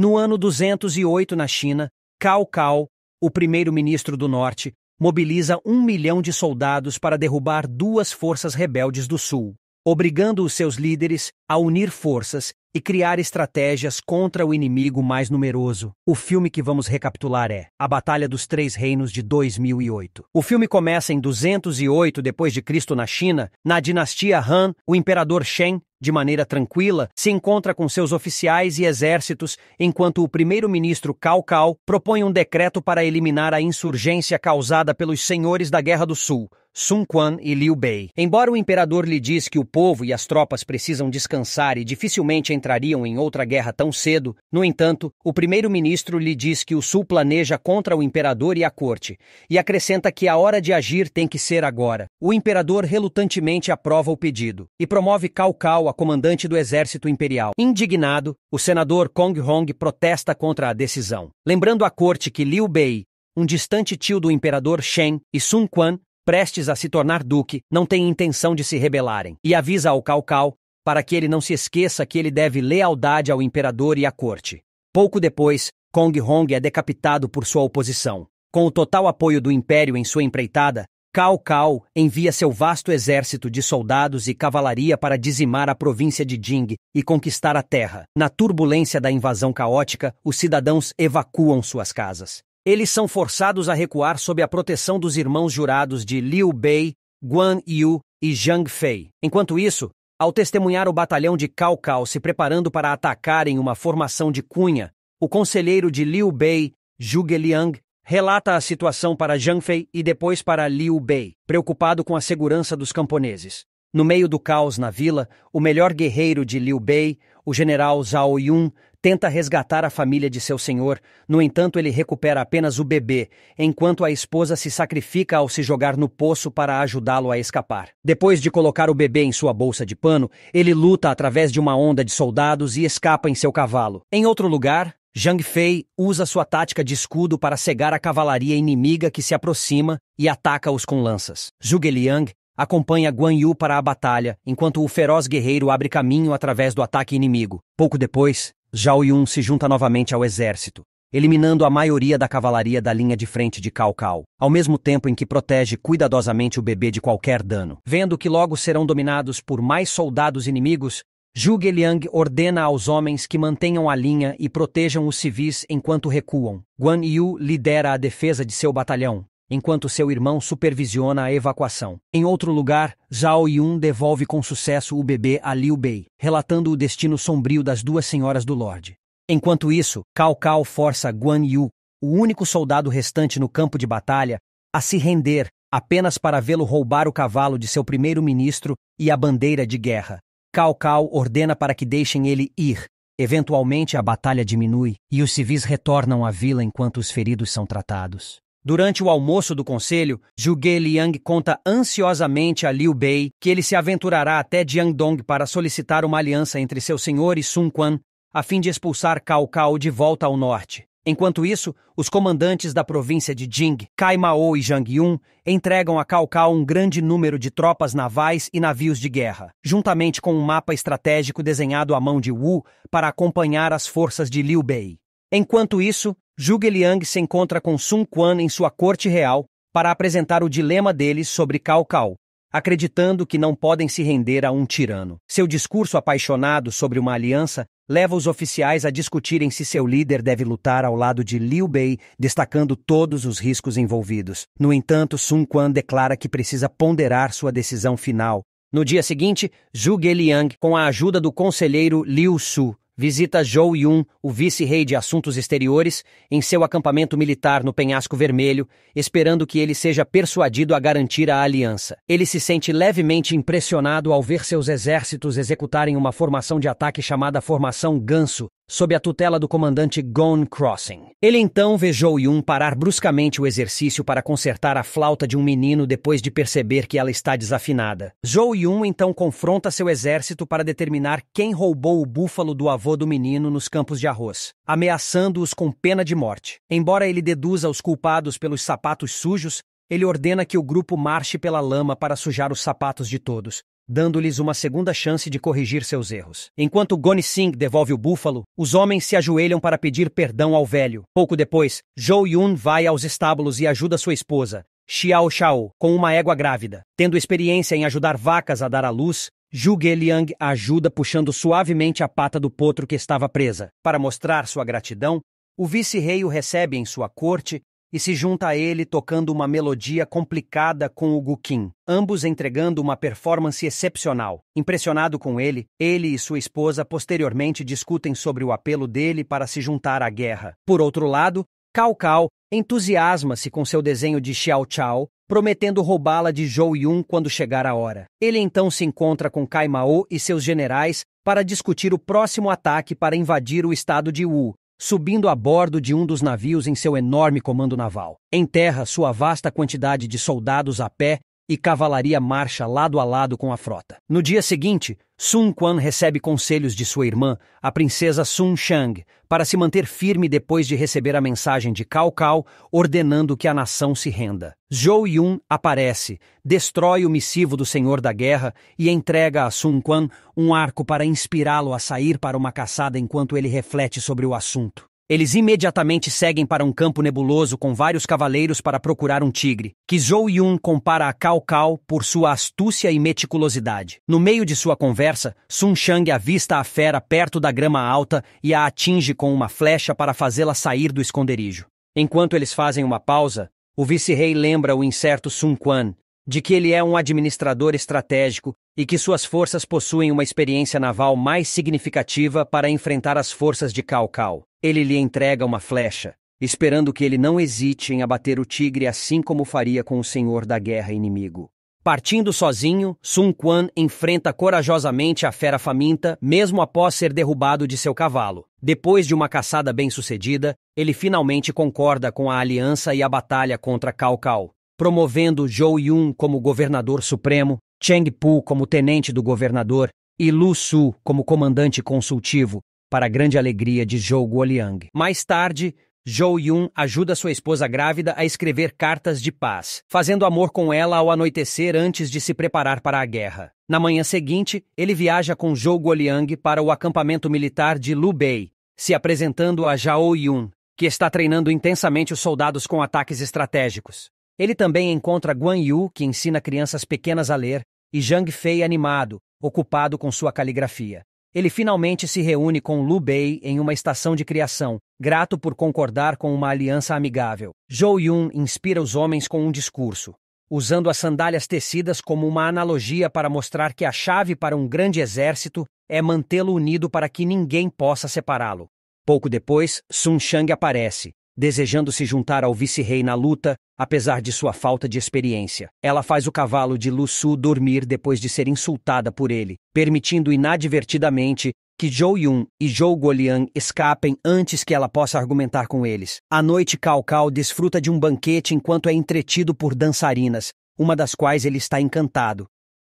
No ano 208, na China, Cao Cao, o primeiro-ministro do Norte, mobiliza um milhão de soldados para derrubar duas forças rebeldes do Sul, obrigando os seus líderes a unir forças e criar estratégias contra o inimigo mais numeroso. O filme que vamos recapitular é A Batalha dos Três Reinos de 2008. O filme começa em 208 depois de Cristo na China, na dinastia Han, o imperador Shen de maneira tranquila, se encontra com seus oficiais e exércitos, enquanto o primeiro-ministro Cao Cao propõe um decreto para eliminar a insurgência causada pelos senhores da Guerra do Sul, Sun Quan e Liu Bei. Embora o imperador lhe diz que o povo e as tropas precisam descansar e dificilmente entrariam em outra guerra tão cedo, no entanto, o primeiro-ministro lhe diz que o sul planeja contra o imperador e a corte, e acrescenta que a hora de agir tem que ser agora. O imperador relutantemente aprova o pedido e promove Cao Cao a comandante do exército imperial. Indignado, o senador Kong Hong protesta contra a decisão, lembrando à corte que Liu Bei um distante tio do imperador Shen, e Sun Quan prestes a se tornar duque, não tem intenção de se rebelarem, e avisa ao Calcal para que ele não se esqueça que ele deve lealdade ao imperador e à corte. Pouco depois, Kong Hong é decapitado por sua oposição. Com o total apoio do império em sua empreitada, Cao Cao envia seu vasto exército de soldados e cavalaria para dizimar a província de Jing e conquistar a terra. Na turbulência da invasão caótica, os cidadãos evacuam suas casas eles são forçados a recuar sob a proteção dos irmãos jurados de Liu Bei, Guan Yu e Zhang Fei. Enquanto isso, ao testemunhar o batalhão de Cao Cao se preparando para atacar em uma formação de cunha, o conselheiro de Liu Bei, Zhuge Liang, relata a situação para Zhang Fei e depois para Liu Bei, preocupado com a segurança dos camponeses. No meio do caos na vila, o melhor guerreiro de Liu Bei, o general Zhao Yun, tenta resgatar a família de seu senhor, no entanto, ele recupera apenas o bebê, enquanto a esposa se sacrifica ao se jogar no poço para ajudá-lo a escapar. Depois de colocar o bebê em sua bolsa de pano, ele luta através de uma onda de soldados e escapa em seu cavalo. Em outro lugar, Zhang Fei usa sua tática de escudo para cegar a cavalaria inimiga que se aproxima e ataca-os com lanças. Zhuge Liang acompanha Guan Yu para a batalha, enquanto o feroz guerreiro abre caminho através do ataque inimigo. Pouco depois, Zhao Yun se junta novamente ao exército, eliminando a maioria da cavalaria da linha de frente de Cao Cao, ao mesmo tempo em que protege cuidadosamente o bebê de qualquer dano. Vendo que logo serão dominados por mais soldados inimigos, Zhuge Liang ordena aos homens que mantenham a linha e protejam os civis enquanto recuam. Guan Yu lidera a defesa de seu batalhão, enquanto seu irmão supervisiona a evacuação. Em outro lugar, Zhao Yun devolve com sucesso o bebê a Liu Bei, relatando o destino sombrio das duas senhoras do Lorde. Enquanto isso, Cao Cao força Guan Yu, o único soldado restante no campo de batalha, a se render apenas para vê-lo roubar o cavalo de seu primeiro-ministro e a bandeira de guerra. Cao Cao ordena para que deixem ele ir. Eventualmente a batalha diminui e os civis retornam à vila enquanto os feridos são tratados. Durante o almoço do conselho, Zhuge Liang conta ansiosamente a Liu Bei que ele se aventurará até Jiangdong para solicitar uma aliança entre seu senhor e Sun Quan, a fim de expulsar Cao Cao de volta ao norte. Enquanto isso, os comandantes da província de Jing, Cai Mao e Zhang Yun, entregam a Cao Cao um grande número de tropas navais e navios de guerra, juntamente com um mapa estratégico desenhado à mão de Wu para acompanhar as forças de Liu Bei. Enquanto isso, Zhuge Liang se encontra com Sun Quan em sua corte real para apresentar o dilema deles sobre Cao Cao, acreditando que não podem se render a um tirano. Seu discurso apaixonado sobre uma aliança leva os oficiais a discutirem se seu líder deve lutar ao lado de Liu Bei, destacando todos os riscos envolvidos. No entanto, Sun Quan declara que precisa ponderar sua decisão final. No dia seguinte, Zhuge Liang, com a ajuda do conselheiro Liu Su, visita Zhou Yun, o vice-rei de assuntos exteriores, em seu acampamento militar no Penhasco Vermelho, esperando que ele seja persuadido a garantir a aliança. Ele se sente levemente impressionado ao ver seus exércitos executarem uma formação de ataque chamada Formação Ganso, sob a tutela do comandante Gone Crossing. Ele então vê Zhou Yun parar bruscamente o exercício para consertar a flauta de um menino depois de perceber que ela está desafinada. Zhou Yun então confronta seu exército para determinar quem roubou o búfalo do avô do menino nos campos de arroz, ameaçando-os com pena de morte. Embora ele deduza os culpados pelos sapatos sujos, ele ordena que o grupo marche pela lama para sujar os sapatos de todos, dando-lhes uma segunda chance de corrigir seus erros. Enquanto Goni Singh devolve o búfalo, os homens se ajoelham para pedir perdão ao velho. Pouco depois, Zhou Yun vai aos estábulos e ajuda sua esposa, Xiao Shao, com uma égua grávida. Tendo experiência em ajudar vacas a dar à luz, Zhuge Liang ajuda puxando suavemente a pata do potro que estava presa. Para mostrar sua gratidão, o vice-rei o recebe em sua corte e se junta a ele tocando uma melodia complicada com o Guquim, ambos entregando uma performance excepcional. Impressionado com ele, ele e sua esposa posteriormente discutem sobre o apelo dele para se juntar à guerra. Por outro lado, Cao Cao entusiasma-se com seu desenho de Xiao Chao, prometendo roubá-la de Zhou Yun quando chegar a hora. Ele então se encontra com Kai Mao e seus generais para discutir o próximo ataque para invadir o estado de Wu, subindo a bordo de um dos navios em seu enorme comando naval. Em terra, sua vasta quantidade de soldados a pé e cavalaria marcha lado a lado com a frota. No dia seguinte, Sun Quan recebe conselhos de sua irmã, a princesa Sun Shang, para se manter firme depois de receber a mensagem de Cao Cao ordenando que a nação se renda. Zhou Yun aparece, destrói o missivo do Senhor da Guerra e entrega a Sun Quan um arco para inspirá-lo a sair para uma caçada enquanto ele reflete sobre o assunto. Eles imediatamente seguem para um campo nebuloso com vários cavaleiros para procurar um tigre, que Zhou Yun compara a Cao Cao por sua astúcia e meticulosidade. No meio de sua conversa, Sun Shang avista a fera perto da grama alta e a atinge com uma flecha para fazê-la sair do esconderijo. Enquanto eles fazem uma pausa, o vice-rei lembra o incerto Sun Quan de que ele é um administrador estratégico e que suas forças possuem uma experiência naval mais significativa para enfrentar as forças de Cao Cao. Ele lhe entrega uma flecha, esperando que ele não hesite em abater o tigre assim como faria com o senhor da guerra inimigo. Partindo sozinho, Sun Quan enfrenta corajosamente a fera faminta, mesmo após ser derrubado de seu cavalo. Depois de uma caçada bem-sucedida, ele finalmente concorda com a aliança e a batalha contra Cao Cao, promovendo Zhou Yun como governador supremo, Cheng Pu como tenente do governador e Lu Su como comandante consultivo, para a grande alegria de Zhou Guoliang. Mais tarde, Zhou Yun ajuda sua esposa grávida a escrever cartas de paz, fazendo amor com ela ao anoitecer antes de se preparar para a guerra. Na manhã seguinte, ele viaja com Zhou Guoliang para o acampamento militar de Lubei, se apresentando a Zhao Yun, que está treinando intensamente os soldados com ataques estratégicos. Ele também encontra Guan Yu, que ensina crianças pequenas a ler, e Zhang Fei animado, ocupado com sua caligrafia. Ele finalmente se reúne com Lu Bei em uma estação de criação, grato por concordar com uma aliança amigável. Zhou Yun inspira os homens com um discurso, usando as sandálias tecidas como uma analogia para mostrar que a chave para um grande exército é mantê-lo unido para que ninguém possa separá-lo. Pouco depois, Sun Shang aparece, desejando se juntar ao vice-rei na luta, apesar de sua falta de experiência. Ela faz o cavalo de Lusu dormir depois de ser insultada por ele, permitindo inadvertidamente que Zhou Yun e Zhou Golian escapem antes que ela possa argumentar com eles. À noite, Cao Cao desfruta de um banquete enquanto é entretido por dançarinas, uma das quais ele está encantado.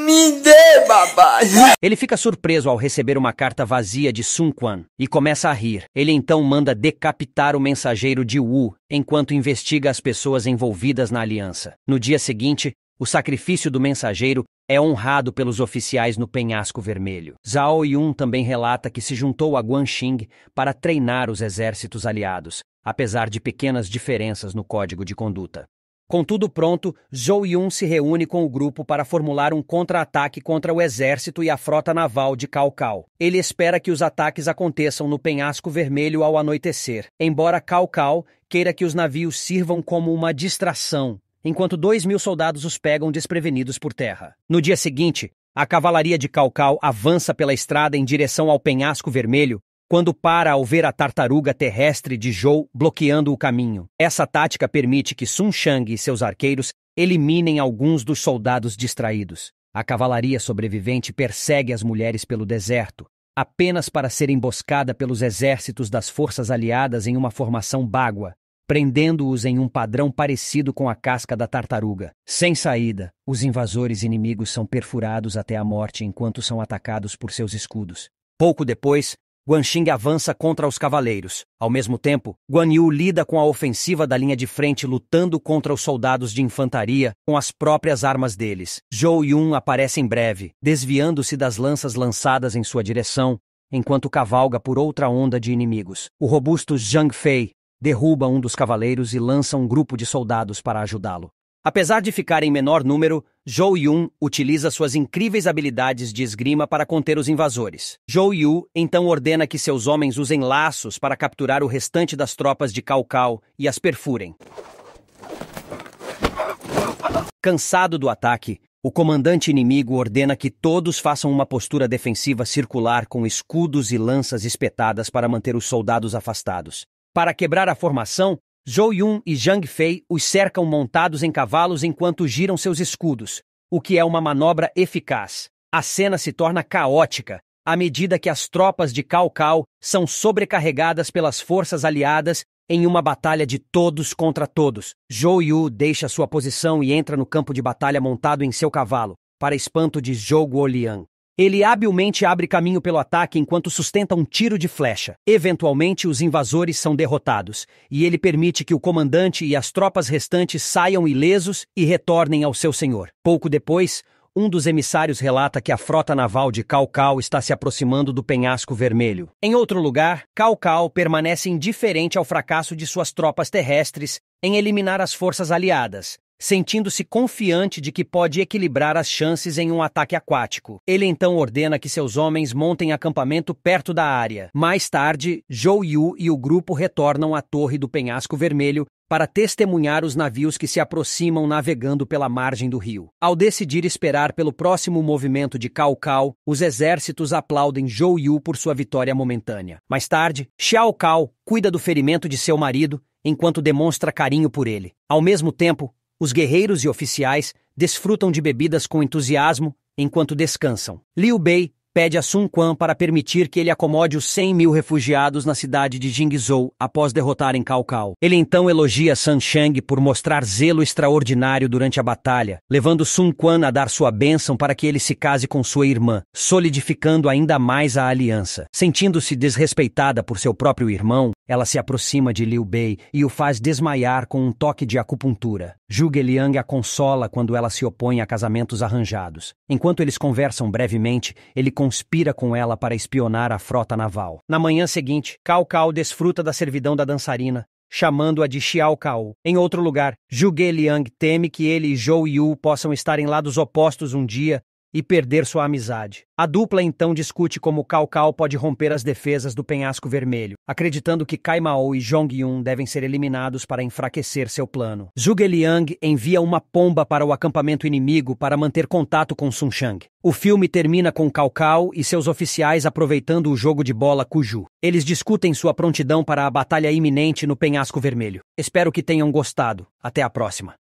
Me dê, Ele fica surpreso ao receber uma carta vazia de Sun Quan e começa a rir. Ele então manda decapitar o mensageiro de Wu enquanto investiga as pessoas envolvidas na aliança. No dia seguinte, o sacrifício do mensageiro é honrado pelos oficiais no penhasco vermelho. Zhao Yun também relata que se juntou a Guan Xing para treinar os exércitos aliados, apesar de pequenas diferenças no código de conduta. Com tudo pronto, Zhou Yun se reúne com o grupo para formular um contra-ataque contra o exército e a frota naval de Cao Ele espera que os ataques aconteçam no penhasco vermelho ao anoitecer, embora Cao queira que os navios sirvam como uma distração, enquanto dois mil soldados os pegam desprevenidos por terra. No dia seguinte, a cavalaria de Cao avança pela estrada em direção ao penhasco vermelho quando para ao ver a tartaruga terrestre de Zhou bloqueando o caminho. Essa tática permite que Sun Shang e seus arqueiros eliminem alguns dos soldados distraídos. A cavalaria sobrevivente persegue as mulheres pelo deserto, apenas para ser emboscada pelos exércitos das forças aliadas em uma formação bágua, prendendo-os em um padrão parecido com a casca da tartaruga. Sem saída, os invasores inimigos são perfurados até a morte enquanto são atacados por seus escudos. Pouco depois, Guanxing avança contra os cavaleiros. Ao mesmo tempo, Guan Yu lida com a ofensiva da linha de frente lutando contra os soldados de infantaria com as próprias armas deles. Zhou Yun aparece em breve, desviando-se das lanças lançadas em sua direção, enquanto cavalga por outra onda de inimigos. O robusto Zhang Fei derruba um dos cavaleiros e lança um grupo de soldados para ajudá-lo. Apesar de ficar em menor número, Zhou Yun utiliza suas incríveis habilidades de esgrima para conter os invasores. Zhou Yu então ordena que seus homens usem laços para capturar o restante das tropas de Cao Cao e as perfurem. Cansado do ataque, o comandante inimigo ordena que todos façam uma postura defensiva circular com escudos e lanças espetadas para manter os soldados afastados. Para quebrar a formação, Zhou Yun e Zhang Fei os cercam montados em cavalos enquanto giram seus escudos, o que é uma manobra eficaz. A cena se torna caótica à medida que as tropas de Cao Cao são sobrecarregadas pelas forças aliadas em uma batalha de todos contra todos. Zhou Yu deixa sua posição e entra no campo de batalha montado em seu cavalo, para espanto de Zhou Guoliang. Ele habilmente abre caminho pelo ataque enquanto sustenta um tiro de flecha. Eventualmente, os invasores são derrotados, e ele permite que o comandante e as tropas restantes saiam ilesos e retornem ao seu senhor. Pouco depois, um dos emissários relata que a frota naval de Calcal está se aproximando do penhasco vermelho. Em outro lugar, Calcal permanece indiferente ao fracasso de suas tropas terrestres em eliminar as forças aliadas, sentindo-se confiante de que pode equilibrar as chances em um ataque aquático. Ele então ordena que seus homens montem acampamento perto da área. Mais tarde, Zhou Yu e o grupo retornam à torre do penhasco vermelho para testemunhar os navios que se aproximam navegando pela margem do rio. Ao decidir esperar pelo próximo movimento de Cao Cao, os exércitos aplaudem Zhou Yu por sua vitória momentânea. Mais tarde, Xiao Cao cuida do ferimento de seu marido enquanto demonstra carinho por ele. Ao mesmo tempo, os guerreiros e oficiais desfrutam de bebidas com entusiasmo enquanto descansam. Liu Bei pede a Sun Quan para permitir que ele acomode os 100 mil refugiados na cidade de Jingzhou após derrotarem Cao Cao. Ele então elogia Sun Shang por mostrar zelo extraordinário durante a batalha, levando Sun Quan a dar sua bênção para que ele se case com sua irmã, solidificando ainda mais a aliança. Sentindo-se desrespeitada por seu próprio irmão, ela se aproxima de Liu Bei e o faz desmaiar com um toque de acupuntura. Zhuge Liang a consola quando ela se opõe a casamentos arranjados. Enquanto eles conversam brevemente, ele conspira com ela para espionar a frota naval. Na manhã seguinte, Cao Cao desfruta da servidão da dançarina, chamando-a de Xiao Cao. Em outro lugar, Zhuge Liang teme que ele e Zhou Yu possam estar em lados opostos um dia e perder sua amizade. A dupla então discute como Cao Cao pode romper as defesas do penhasco vermelho, acreditando que Kai Mao e Zhong Yun devem ser eliminados para enfraquecer seu plano. Zhuge Liang envia uma pomba para o acampamento inimigo para manter contato com Sun Shang. O filme termina com Cao Cao e seus oficiais aproveitando o jogo de bola Kuju. Eles discutem sua prontidão para a batalha iminente no penhasco vermelho. Espero que tenham gostado. Até a próxima.